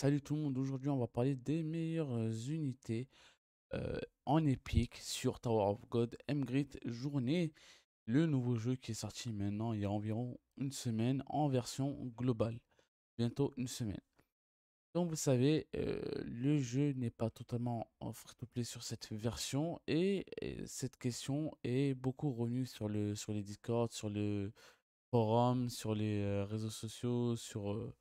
Salut tout le monde, aujourd'hui on va parler des meilleures unités euh, en épique sur Tower of God grid Journée, le nouveau jeu qui est sorti maintenant il y a environ une semaine en version globale, bientôt une semaine. Comme vous savez, euh, le jeu n'est pas totalement offert play sur cette version et, cette question est beaucoup revenue sur, le, sur les Discord, sur le forum, sur les euh, réseaux sociaux, sur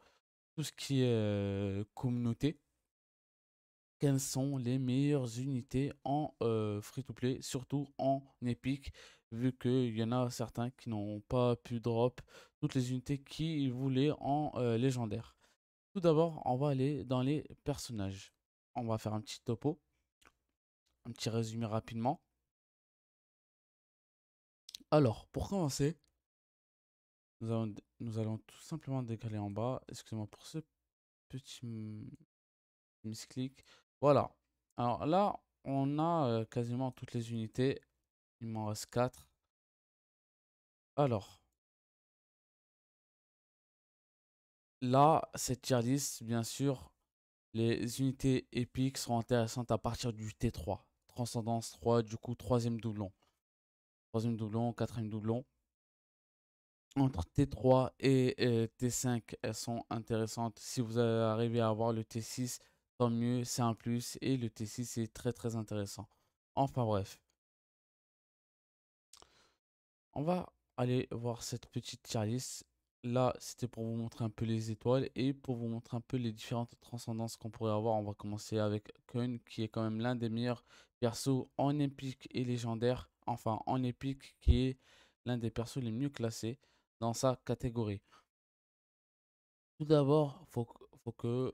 ce qui est euh, communauté, quelles sont les meilleures unités en euh, free-to-play, surtout en épique vu qu'il y en a certains qui n'ont pas pu drop toutes les unités qu'ils voulaient en euh, légendaire. Tout d'abord, on va aller dans les personnages. On va faire un petit topo, un petit résumé rapidement. Alors, pour commencer, nous allons, tout simplement décaler en bas. Excusez-moi pour ce petit misclic. Voilà. Alors là, on a euh, quasiment toutes les unités. Il m'en reste 4. Alors. Là, cette tier 10, bien sûr, les unités épiques seront intéressantes à partir du T3. Transcendance 3, du coup, troisième doublon. Troisième doublon, quatrième doublon entre T3 et, T5, elles sont intéressantes. Si vous arrivez à avoir le T6, tant mieux, c'est un plus. Et le T6 est très très intéressant. Enfin bref. On va aller voir cette petite tier Là, c'était pour vous montrer un peu les étoiles et pour vous montrer un peu les différentes transcendances qu'on pourrait avoir. On va commencer avec Kun, qui est quand même l'un des meilleurs persos en épique et légendaire. Enfin, en épique, qui est l'un des persos les mieux classés dans sa catégorie. Tout d'abord, faut, faut que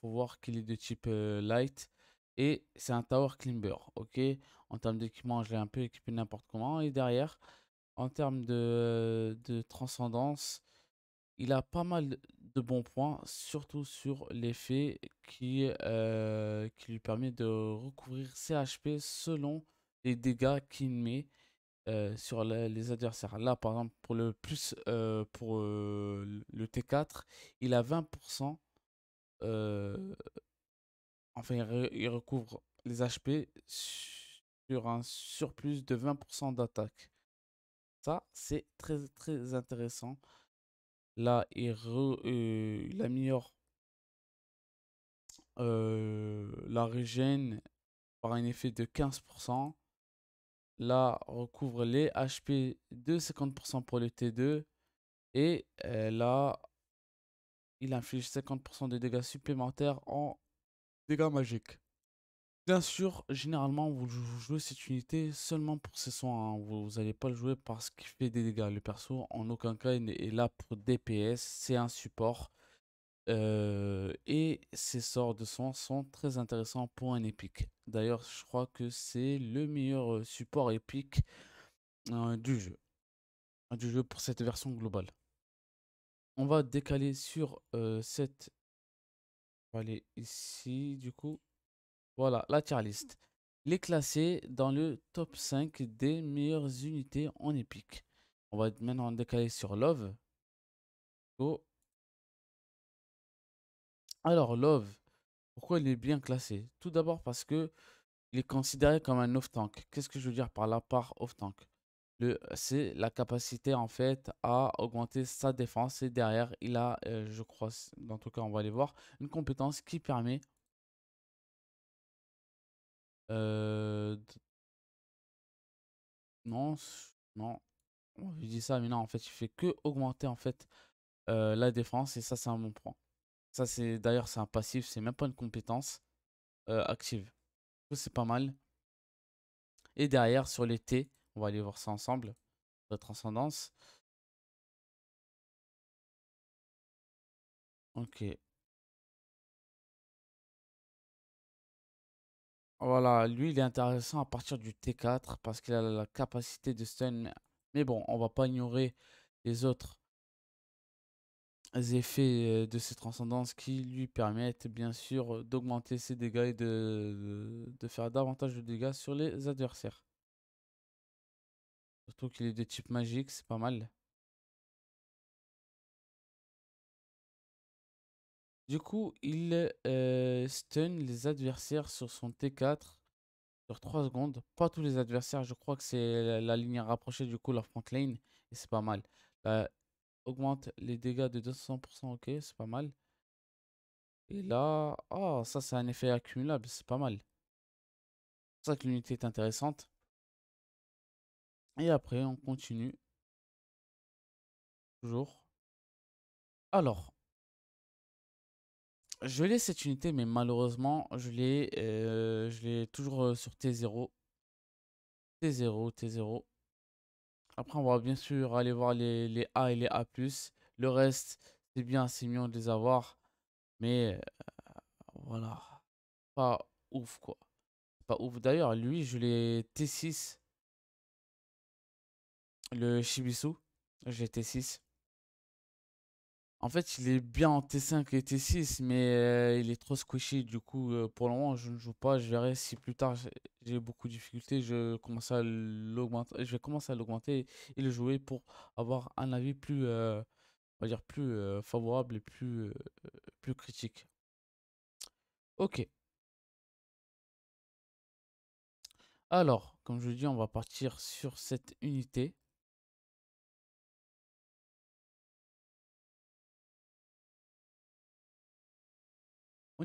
faut voir qu'il est de type light et c'est un tower climber. Ok, en termes d'équipement, je l'ai un peu équipé n'importe comment et derrière, en termes de, transcendance, il a pas mal de bons points, surtout sur l'effet qui, qui lui permet de recouvrir ses HP selon les dégâts qu'il met euh, sur les, adversaires. Là, par exemple, pour le plus euh, pour euh, le T4, il a 20%. enfin, il, recouvre les HP sur un surplus de 20% d'attaque. Ça, c'est très très intéressant. Là, il, il améliore la régène par un effet de 15%. Là, recouvre les HP de 50% pour le T2. Et euh, là, il inflige 50% de dégâts supplémentaires en dégâts magiques. Bien sûr, généralement, vous jouez cette unité seulement pour ses soins. Hein. Vous n'allez pas le jouer parce qu'il fait des dégâts. Le perso, en aucun cas, il est là pour DPS. C'est un support. Euh, et ses sorts de soins sont très intéressants pour un épique. D'ailleurs, je crois que c'est le meilleur support épique hein, du jeu. Hein, du jeu pour cette version globale. On va décaler sur cette. On va aller ici, du coup. Voilà, la tier list. Les classer dans le top 5 des meilleures unités en épique. On va maintenant décaler sur Love. Go. Alors, Love, pourquoi il est bien classé Tout d'abord parce que il est considéré comme un off-tank. Qu'est-ce que je veux dire par là, par off-tank c'est la capacité en fait à augmenter sa défense et derrière il a euh, je crois dans tout cas on va aller voir une compétence qui permet euh, non non on dit ça mais non en fait il fait que augmenter en fait euh, la défense et ça c'est un bon point ça, c'est d'ailleurs, c'est un passif, c'est même pas une compétence euh, active. C'est pas mal. Et derrière, sur les T, on va aller voir ça ensemble. La transcendance. Ok. Voilà, lui il est intéressant à partir du T4 parce qu'il a la capacité de stun. Mais bon, on va pas ignorer les autres effets euh, de ces transcendances qui lui permettent bien sûr euh, d'augmenter ses dégâts et de, de, faire davantage de dégâts sur les adversaires. Surtout qu'il est de type magique, c'est pas mal. Du coup, il euh, stun les adversaires sur son T4 sur 3 secondes. Pas tous les adversaires, je crois que c'est la, ligne rapprochée du coup la front lane et c'est pas mal augmente les dégâts de 200%, ok, c'est pas mal. Et là, oh, ça c'est un effet accumulable, c'est pas mal. C'est ça que l'unité est intéressante. Et après, on continue. Toujours. Alors, je l'ai cette unité, mais malheureusement, je l'ai euh, toujours euh, sur T0. T0, T0. Après, on va bien sûr aller voir les, les A et les A+. Le reste, c'est bien, c'est mignon de les avoir. Mais euh, voilà, pas ouf quoi. Pas ouf. D'ailleurs, lui, je l'ai T6. Le Shibisu, j'ai T6. En fait, il est bien en T5 et T6, mais euh, il est trop squishy. Du coup, euh, pour le moment, je ne joue pas. Je verrai si plus tard j'ai beaucoup de difficultés. Je, commence à l'augmenter. je vais commencer à l'augmenter et le jouer pour avoir un avis plus, euh, on va dire plus favorable et plus, plus critique. Ok. Alors, comme je dis, on va partir sur cette unité.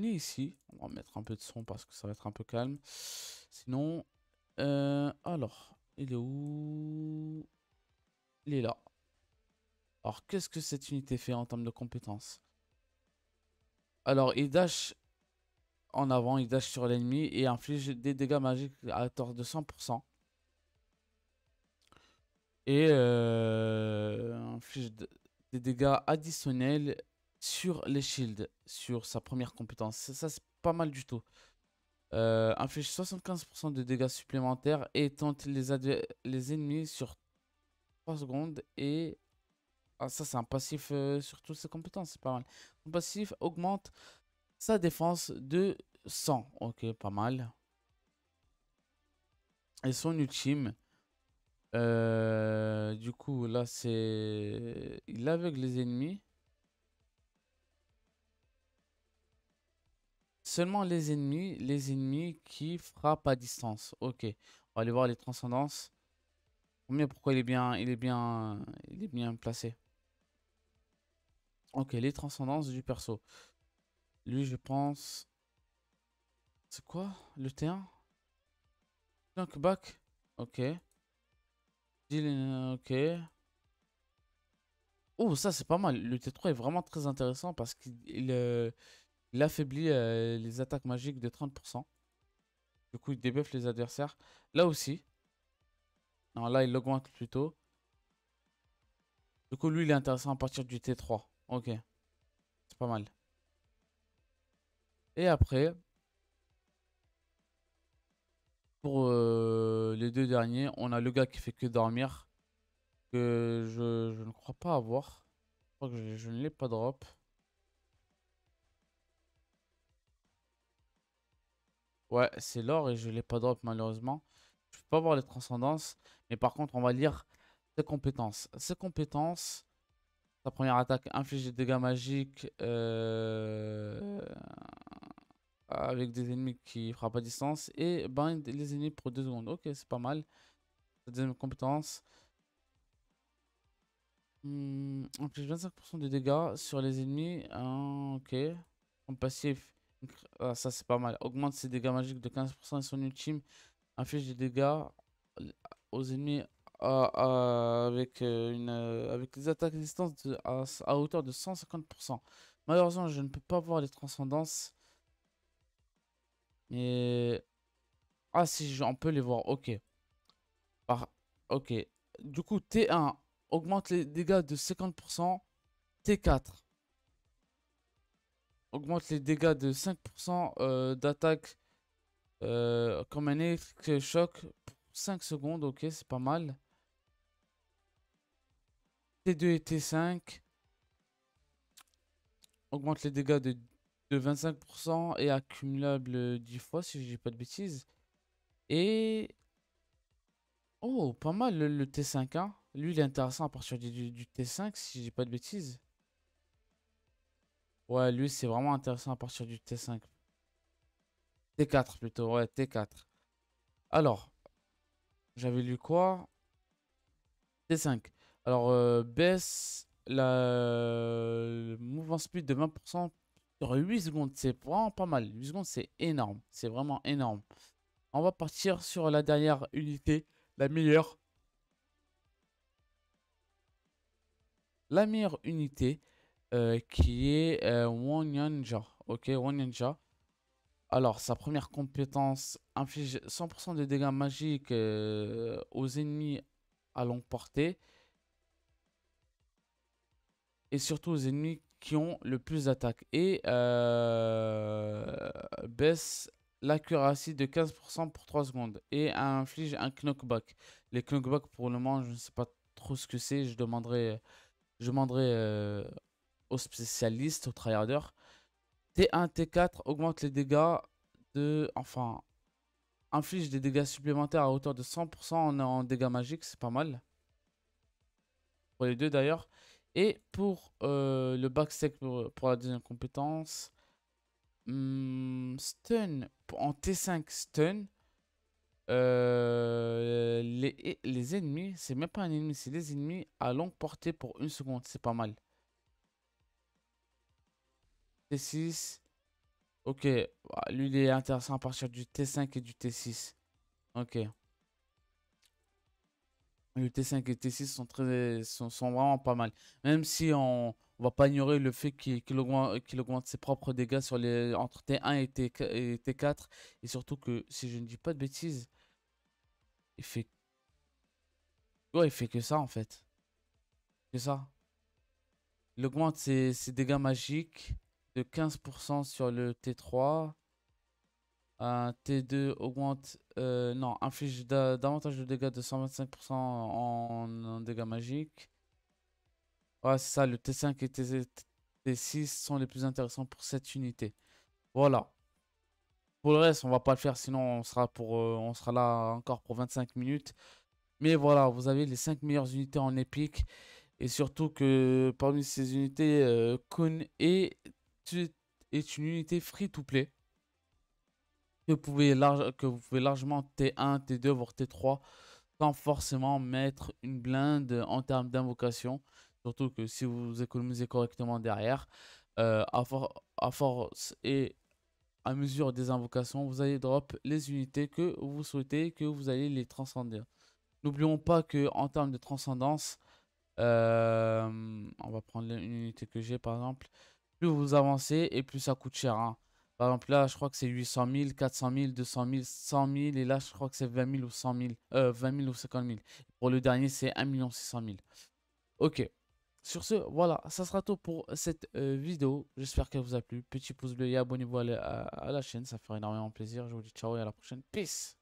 ici. On va mettre un peu de son parce que ça va être un peu calme. Sinon, euh, alors, il est où Il est là. Alors, qu'est-ce que cette unité fait en termes de compétences Alors, il dash en avant, il dash sur l'ennemi et inflige des dégâts magiques à tort de 100%. Et euh, inflige des dégâts additionnels sur les shields, sur sa première compétence. Ça, c'est pas mal du tout. Euh, inflige 75% de dégâts supplémentaires et tente les, les ennemis sur 3 secondes. Et ah, ça, c'est un passif euh, sur toutes ses compétences, c'est pas mal. Son passif augmente sa défense de 100. Ok, pas mal. Et son ultime. Euh, du coup, là, c'est. Il aveugle les ennemis. les ennemis, les ennemis qui frappent à distance. Ok, on va aller voir les transcendances. mais pourquoi il est bien, il est bien, il est bien placé. Ok, les transcendances du perso. Lui, je pense. C'est quoi le T1 donc back. Ok. Euh, ok. Oh, ça c'est pas mal. Le T3 est vraiment très intéressant parce qu'il euh, il affaiblit euh, les attaques magiques de 30%. Du coup, il débuffe les adversaires. Là aussi. Non, là, il augmente plutôt. Du coup, lui, il est intéressant à partir du T3. Ok. C'est pas mal. Et après, pour euh, les deux derniers, on a le gars qui fait que dormir. Que je, ne crois pas avoir. Je crois que je ne l'ai pas drop. Ouais, c'est l'or et je l'ai pas drop malheureusement. Je peux pas voir les transcendances. Mais par contre, on va lire ses compétences. Ses compétences. Sa première attaque inflige des dégâts magiques euh, avec des ennemis qui frappent à distance et bind les ennemis pour 2 secondes. Ok, c'est pas mal. Sa deuxième compétence hmm, inflige 25% de dégâts sur les ennemis. Ah, ok. En passif, ah, ça c'est pas mal. Augmente ses dégâts magiques de 15% et son ultime inflige des dégâts aux ennemis avec, euh, une, euh, avec les attaques à à, à, hauteur de 150%. Malheureusement, je ne peux pas voir les transcendances. Mais... Ah si, on peut les voir, ok. Ok. Du coup, T1 augmente les dégâts de 50%. T4 augmente les dégâts de 5% euh, d'attaque euh, comme un électrochoc pour 5 secondes. Ok, c'est pas mal. T2 et T5 augmente les dégâts de, 25% et accumulable 10 fois si je dis pas de bêtises. Et... Oh, pas mal le, T5. Hein. Lui, il est intéressant à partir du, T5 si j'ai pas de bêtises. Ouais, lui, c'est vraiment intéressant à partir du T5. T4 plutôt, ouais, T4. Alors, j'avais lu quoi T5. Alors, euh, baisse la... mouvement speed de 20% sur 8 secondes. C'est vraiment pas mal. 8 secondes, c'est énorme. C'est vraiment énorme. On va partir sur la dernière unité, la meilleure. La meilleure unité, euh, qui est euh, Wanyanja. Ok, Wanyanja. Alors, sa première compétence inflige 100% de dégâts magiques euh, aux ennemis à longue portée. Et surtout aux ennemis qui ont le plus d'attaque Et euh, baisse l'accuracy de 15% pour 3 secondes. Et inflige un knockback. Les knockback pour le moment, je ne sais pas trop ce que c'est. Je demanderai je demanderai aux spécialistes, aux tryharders. T1, T4 augmente les dégâts de... Enfin, inflige des dégâts supplémentaires à hauteur de 100%. On en dégâts magiques, c'est pas mal. Pour les deux d'ailleurs. Et pour euh, le backstack pour, pour, la deuxième compétence, hmm, stun, en T5 stun, euh, les, les ennemis, c'est même pas un ennemi, c'est les ennemis à longue portée pour une seconde, c'est pas mal. T6. Ok, bah, lui il est intéressant à partir du T5 et du T6. Ok. Le T5 et le T6 sont, très, sont, vraiment pas mal. Même si on ne va pas ignorer le fait qu'il augmente, ses propres dégâts sur les, entre T1 et, T, 4 Et surtout que, si je ne dis pas de bêtises, il fait... il fait que ça en fait. Que ça. Il augmente ses dégâts magiques. 15% sur le T3. Un T2 augmente, euh, non, inflige davantage de dégâts de 125% en, dégâts magiques. Ouais, c'est ça, le T5 et T, 6 sont les plus intéressants pour cette unité. Voilà. Pour le reste, on va pas le faire, sinon on sera, pour, euh, on sera là encore pour 25 minutes. Mais voilà, vous avez les 5 meilleures unités en épique. Et surtout que parmi ces unités, euh, Kun et est une unité free-to-play que, vous pouvez large, que vous pouvez largement T1, T2, voire T3 sans forcément mettre une blinde en termes d'invocation. Surtout que si vous économisez correctement derrière, euh, à, force et à mesure des invocations, vous allez drop les unités que vous souhaitez, que vous allez les transcender. N'oublions pas que en termes de transcendance, euh, on va prendre une unité que j'ai par exemple plus vous avancez et plus ça coûte cher. Hein. Par exemple, là, je crois que c'est 800 000, 400 000, 200 000, 100 000. Et là, je crois que c'est 20 000 ou 100 000. 20 000 ou 50 000. Pour le dernier, c'est 1 600 000. Ok. Sur ce, voilà, ça sera tout pour cette euh, vidéo. J'espère qu'elle vous a plu. Petit pouce bleu et abonnez-vous à, à la chaîne. Ça fera énormément plaisir. Je vous dis ciao et à la prochaine. Peace